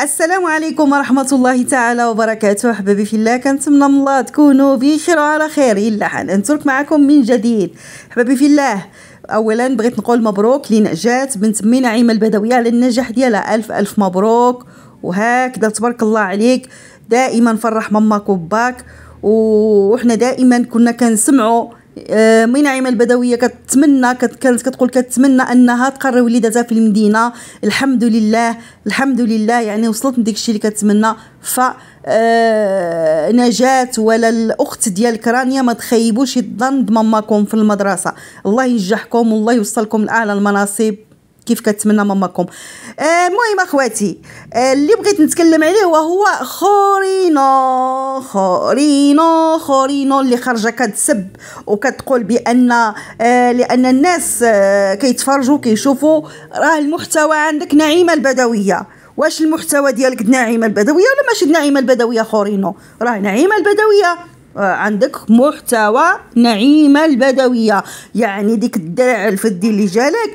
السلام عليكم ورحمة الله تعالى وبركاته أحبابي في الله كنتمنى من الله تكونوا بخير وعلى خير إلا حال نترك معكم من جديد أحبابي في الله اولا بغيت نقول مبروك لنجات بنت من نعيمه البدويه على النجاح ديالها الف الف مبروك وهكذا تبارك الله عليك دائما فرح ماماك وباك وحنا دائما كنا كنسمعوا آه، مينا عيمه البدويه كتمنى كانت كتقول كتمنى انها تقري وليداتها في المدينه الحمد لله الحمد لله يعني وصلت لديك الشيء اللي كتمنى ف آه، نجاة ولا الاخت ديال كرانيا ما تخيبوش الظن بماماكم في المدرسه الله ينجحكم والله يوصلكم لاعلى المناصب كيف كتمنى ماماكم آه، المهم آه اخواتي آه اللي بغيت نتكلم عليه وهو خورينو خورينو خورينو اللي خرجه كتسب وكتقول بان آه لان الناس آه كيتفرجوا كيشوفوا راه المحتوى عندك نعيمه البدويه واش المحتوى ديالك نعيمه البدويه ولا ماشي نعيمه البدويه خورينو راه نعيمه البدويه آه، عندك محتوى نعيمه البدويه يعني ديك الدرع الفدي اللي جالك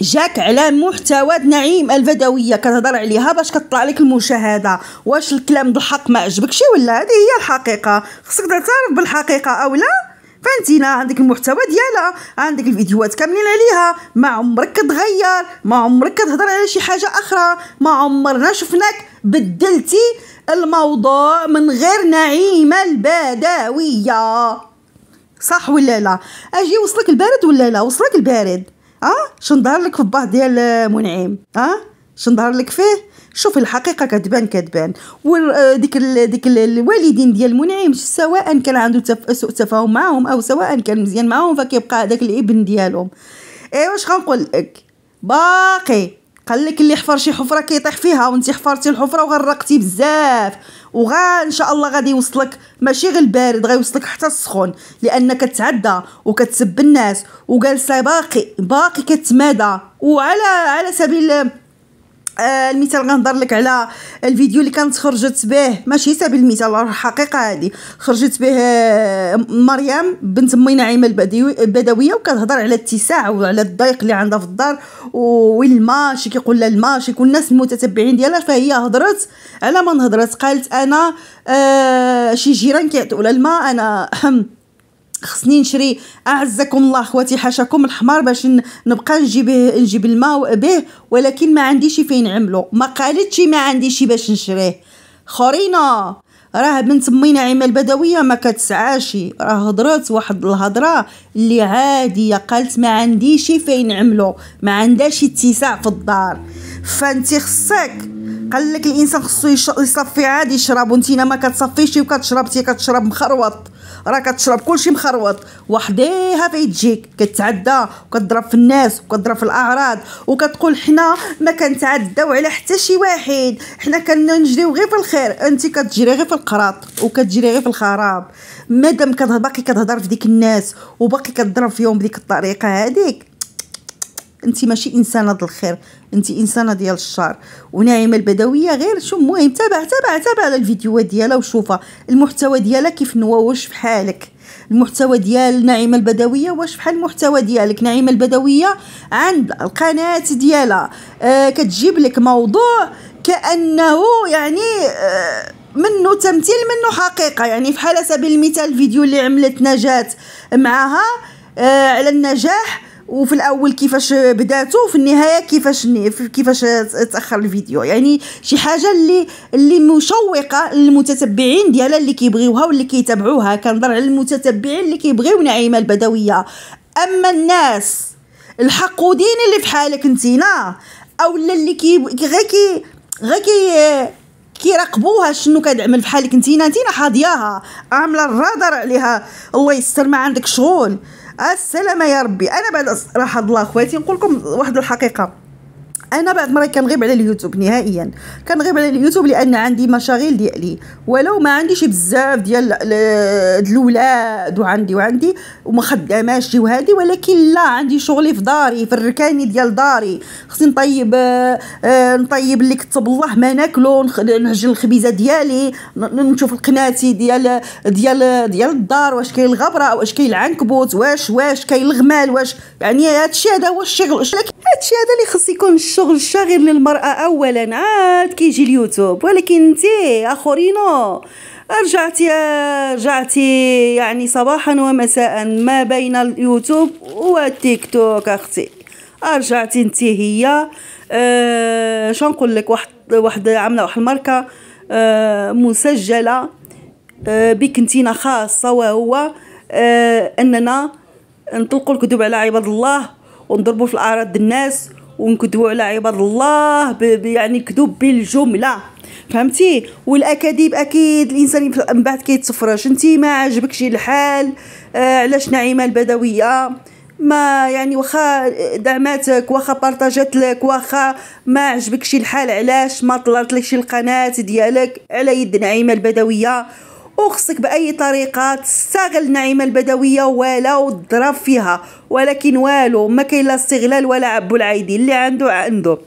جاك على محتوى نعيم البدويه كتهضر عليها باش كطلع لك المشاهده واش الكلام الحق ما عجبكش ولا هذه هي الحقيقه خصك تعترف بالحقيقه او لا فانتينا عندك المحتوى ديالها عندك الفيديوهات كاملين عليها ما عمرك تغير ما عمرك كتهضر على شي حاجه اخرى ما عمرنا شفناك بدلتي الموضوع من غير نعيم البدويه صح ولا لا اجي وصلك البارد ولا لا وصلك البارد اه نظهر لك في الباه ديال منعم اه نظهر لك فيه شوف الحقيقه كتبان كتبان وديك آه، ال... ديك الوالدين ديال منعم سواء كان عنده تف... سوء تفاهم معاهم او سواء كان مزيان معاهم فكيبقى هذاك الابن ديالهم ايوا واش غنقول لك باقي قال لك اللي حفر شي حفره كيطيح فيها وانت حفرتي الحفره وغرقتي بزاف وغا ان شاء الله غادي يوصلك ماشي غير البارد غيوصلك حتى السخون لان كتعدى وكتسب الناس وجالسه باقي باقي كتمادى وعلى على سبيل آه، المثال غنهضر لك على الفيديو اللي كانت خرجت به ماشي سبيل المثال راه الحقيقه هذه خرجت به آه، مريم بنت امي نعيمه البدويه وكتهضر على الاتساع وعلى الضيق اللي عندها في الدار وين شي كيقول لها الما شي كل الناس المتتبعين ديالها فهي هضرت على ما هضرت قالت انا آه، شي جيران كيعطيو لها الما انا خصني نشري اعزكم الله خواتي حاشاكم الحمار باش نبقى نجيب نجيب الماء به ولكن ما عنديش فين نعملو ما قالتش ما عنديش باش نشريه خرينا راه بنت مينا عمه البدويه ما كتسعاش راه هضرت واحد الهضره اللي عاديه قالت ما عنديش فين نعملو ما عندهاش اتساع في الدار فانت خصك قال لك الانسان خصو يصفي عادي يشرب وانت ما كتصفيش تي كتشرب مخروط راه كتشرب كلشي مخروط وحديها فين تجيك كتعدى وكتضرب في الناس وكتضرب في الاعراض وكتقول حنا ما كنتعداو على حتى شي واحد حنا كنجريو غير في الخير انت كتجري غير في القراط وكتجري غير في الخراب مادام كتهضر باقي كتهضر في ديك الناس وباقي كتضرب فيهم بديك الطريقه هذيك انت ماشي انسانه ديال الخير انت انسانه ديال الشر ونعيمه البدويه غير شو المهم تابع تابع تابع على الفيديوهات ديالها وشوفها المحتوى ديالها كيف نوا واش في حالك المحتوى ديال نعيمه البدويه واش بحال المحتوى ديالك نعيمه البدويه عند القناه ديالها آه كتجيب لك موضوع كانه يعني آه منه تمثيل منه حقيقه يعني فحال على سبيل المثال الفيديو اللي عملت نجاه معها آه على النجاح وفي الاول كيفاش بداته وفي النهايه كيفاش كيفاش تاخر الفيديو يعني شي حاجه اللي اللي مشوقه للمتتبعين ديالها اللي كيبغيوها واللي كيتابعوها كنهضر على المتتبعين اللي كيبغيو نعيمه البدويه اما الناس الحقودين اللي في حالك انتينا او اللي كي غير كي غير كي كيراقبوها شنو كتعمل حالك انتينا انتينا حاضياها عامله الرادار عليها الله يستر ما عندك شغل السلامه يا ربي انا بعد راح الله اخواتي نقول لكم واحد الحقيقه انا بعد مره كنغيب على اليوتيوب نهائيا كنغيب على اليوتيوب لان عندي مشاغل ديالي ولو ما عنديش بزاف ديال الاولاد وعندي وعندي وما خداماش وهادي ولكن لا عندي شغلي في داري في الركاني ديال داري خصني نطيب آه، نطيب اللي كتب الله ما ناكلو نعجل الخبيزه ديالي نشوف القناتي ديال ديال ديال الدار واش كاين الغبره واش كاين العنكبوت واش واش كاين الغمال واش يعني هادشي هذا هو الشغل هادشي هذا اللي خص يكون الشغل الشاغر للمرأة أولا عاد كيجي اليوتيوب ولكن انت أخرين رجعتي رجعتي يعني صباحا ومساء ما بين اليوتيوب والتيك توك أختي رجعتي انت هي أه نقول لك واحد واحد عامله واحد الماركه أه مسجله أه بكنتينا خاصه وهو أه اننا نطلقوا الكذوب على عباد الله ونضربوا في الاعراض الناس ونكذبوا على عباد الله يعني كذوب بالجمله فهمتي والاكاذيب اكيد الانسان من بعد كيتفرج انت ما عجبكش الحال آه علاش نعيمه البدويه ما يعني واخا دعماتك واخا بارطاجات لك واخا ما عجبكش الحال علاش ما طلعت لكش القناه ديالك على يد نعيمه البدويه وخصك باي طريقه تستغل النعيمه البدويه ولا ضرب فيها ولكن والو ما كاين لا استغلال ولا عبو العيدي اللي عنده عنده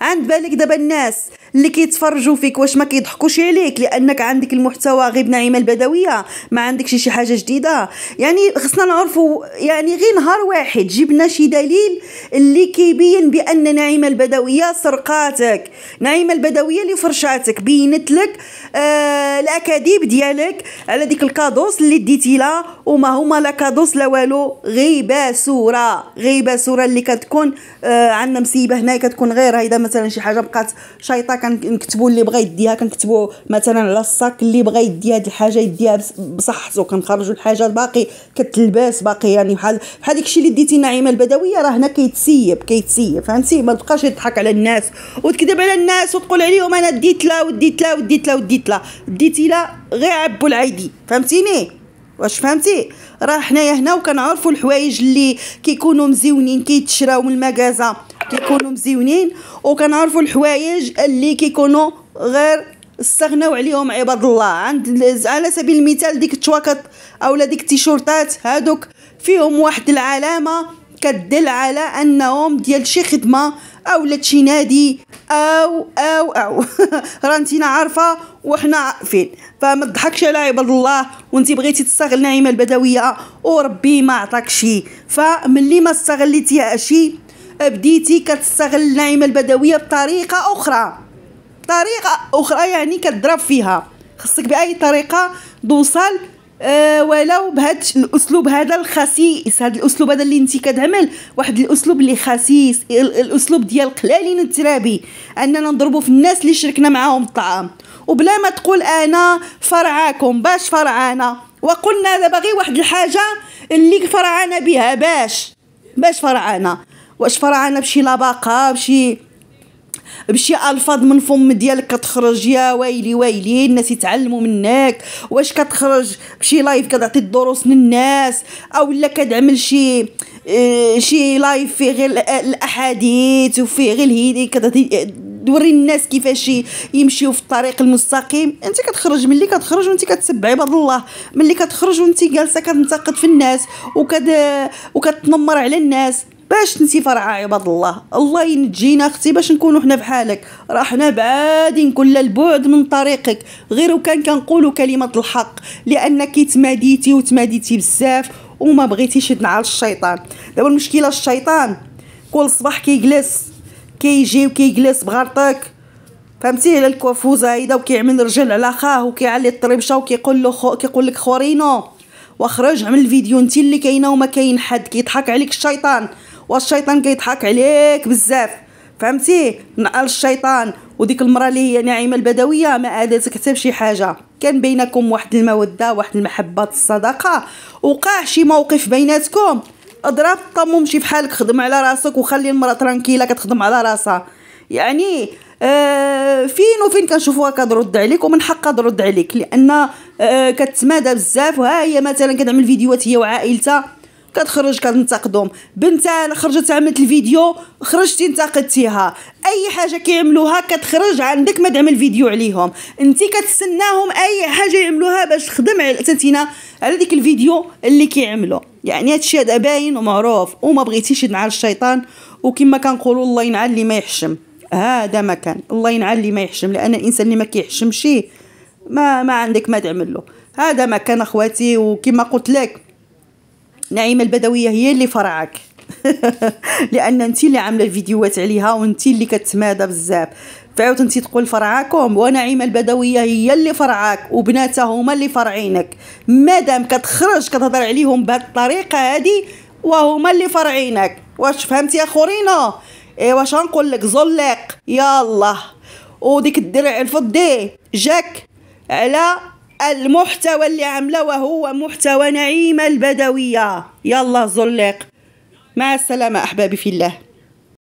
عند بالك دابا الناس اللي كيتفرجوا فيك واش ما كيضحكوش عليك لانك عندك المحتوى غير بنعيمه البدويه ما عندك شي حاجه جديده يعني خصنا نعرفوا يعني غير نهار واحد جبنا شي دليل اللي كيبين بان نعيمه البدويه سرقاتك نعيمه البدويه اللي فرشاتك بينت لك آه الاكاذيب ديالك على ديك الكادوس اللي ديتي لها وما هما لا كادوس لا والو غيبه سوره غيبه سوره اللي كتكون آه عندنا مصيبه هنا كتكون غير هيدا مثلا شي حاجه بقات شايطه كنكتبوا اللي بغى يديها كنكتبوا مثلا على الصاك اللي بغى يدي هاد الحاجه يديها بصحته كنخرجوا الحاجه باقي كتلباس باقي يعني بحال بحال داكشي اللي ديتي نعيمه البدويه راه هنا كيتسيب كيتسيب فهمتي ما تبقاش يضحك على الناس وتكذب على الناس وتقول عليهم انا ديت لا وديت لا وديت لا وديت لا ديتي لا غير عبو العيدي فهمتيني واش فهمتي راه حنايا هنا وكنعرفوا الحوايج اللي كيكونوا مزيونين كيتشراو من المكازا كيكونوا مزيونين وكنعرفوا الحوايج اللي كيكونوا غير استغناو عليهم عباد الله عند على سبيل المثال ديك التواكط اولا ديك التيشورتات هادوك فيهم واحد العلامه كدل على انهم ديال شي خدمه اولا شي نادي او او او راه رانتينا عارفه وحنا عارفين فما تضحكش على عباد الله وانت بغيتي تستغل نعيمه البدويه وربي ما عطاك شي فملي ما استغليتيها شي بديتي كتستغل الناعمه البدويه بطريقه اخرى طريقه اخرى يعني كتضرب فيها خصك باي طريقه توصل أه ولو بهذا الاسلوب هذا الخسيس هذا الاسلوب هذا اللي انت كتعمل واحد الاسلوب اللي خسيس الاسلوب ديال قلالين الترابي اننا نضربوا في الناس اللي شركنا معاهم الطعام وبلا ما تقول انا فرعاكم باش فرعانا وقلنا دابا غير واحد الحاجه اللي فرعانا بها باش باش فرعانا واش فرعنا بشي لباقه بشي بشي الفاظ من فم ديالك كتخرج يا ويلي ويلي الناس يتعلموا منك واش كتخرج بشي لايف كتعطي الدروس للناس او لا كتعمل شي اه شي لايف فيه غير الاحاديث وفيه غير الهيدي كتعطي دوري الناس كيفاش يمشيو في الطريق المستقيم انت كتخرج ملي كتخرج وانت كتسب عباد الله ملي كتخرج وانت جالسه كتنتقد في الناس وكد وكتنمر على الناس باش نسي فرع عباد الله الله ينجينا اختي باش نكونوا حنا بحالك راه حنا بعادين كل البعد من طريقك غير وكان كنقولوا كلمه الحق لانك تماديتي وتماديتي بزاف وما بغيتيش تنعل الشيطان دابا المشكله الشيطان كل صباح كيجلس كيجي وكيجلس بغرطك فهمتي على الكوفوزه هيدا وكيعمل رجل على خاه وكيعلي الطريبشه وكيقول له خو كيقول لك خورينو واخرج عمل الفيديو انت اللي كاينه وما كاين حد كيضحك عليك الشيطان والشيطان كيضحك عليك بزاف فهمتي نقل الشيطان وديك المراه اللي هي نعيمه البدويه ما عادتك حتى شي حاجه كان بينكم واحد الموده واحد المحبه الصداقه وقع شي موقف بيناتكم اضرب طم ومشي حالك خدم على راسك وخلي المراه ترانكيله كتخدم على راسها يعني آه فين وفين كنشوفوها كترد عليك ومن حقها ترد عليك لان آه كتمادى بزاف وها هي مثلا كتعمل فيديوهات هي وعائلتها كتخرج كتنتقدهم بنتها خرجت عملت الفيديو خرجتي انتقدتيها اي حاجه كيعملوها كتخرج عندك ما تعمل فيديو عليهم انت كتسناهم اي حاجه يعملوها باش تخدم على تنتينا على ديك الفيديو اللي كيعملو يعني هادشي هذا باين ومعروف وما بغيتيش ينعل الشيطان وكما كنقولوا الله ينعل اللي ما يحشم هذا ما كان الله ينعل اللي ما يحشم لان الانسان اللي ما كيحشمش ما ما عندك ما تعمل له هذا ما كان اخواتي وكما قلت لك نعيمه البدويه هي اللي فرعك لان انت اللي عامله الفيديوهات عليها وانت اللي كتمادى بزاف فعاوت انت تقول فرعاكم ونعيمه البدويه هي اللي فرعاك وبناتها هما اللي فرعينك مادام كتخرج كتهضر عليهم بهذه الطريقه هذه وهما اللي فرعينك واش فهمتي يا خورينا ايوا واش لك زلق يالله وديك الدرع الفضي جاك على المحتوى اللي عمله وهو محتوى نعيمة البدوية يلا زلق مع السلامة أحبابي في الله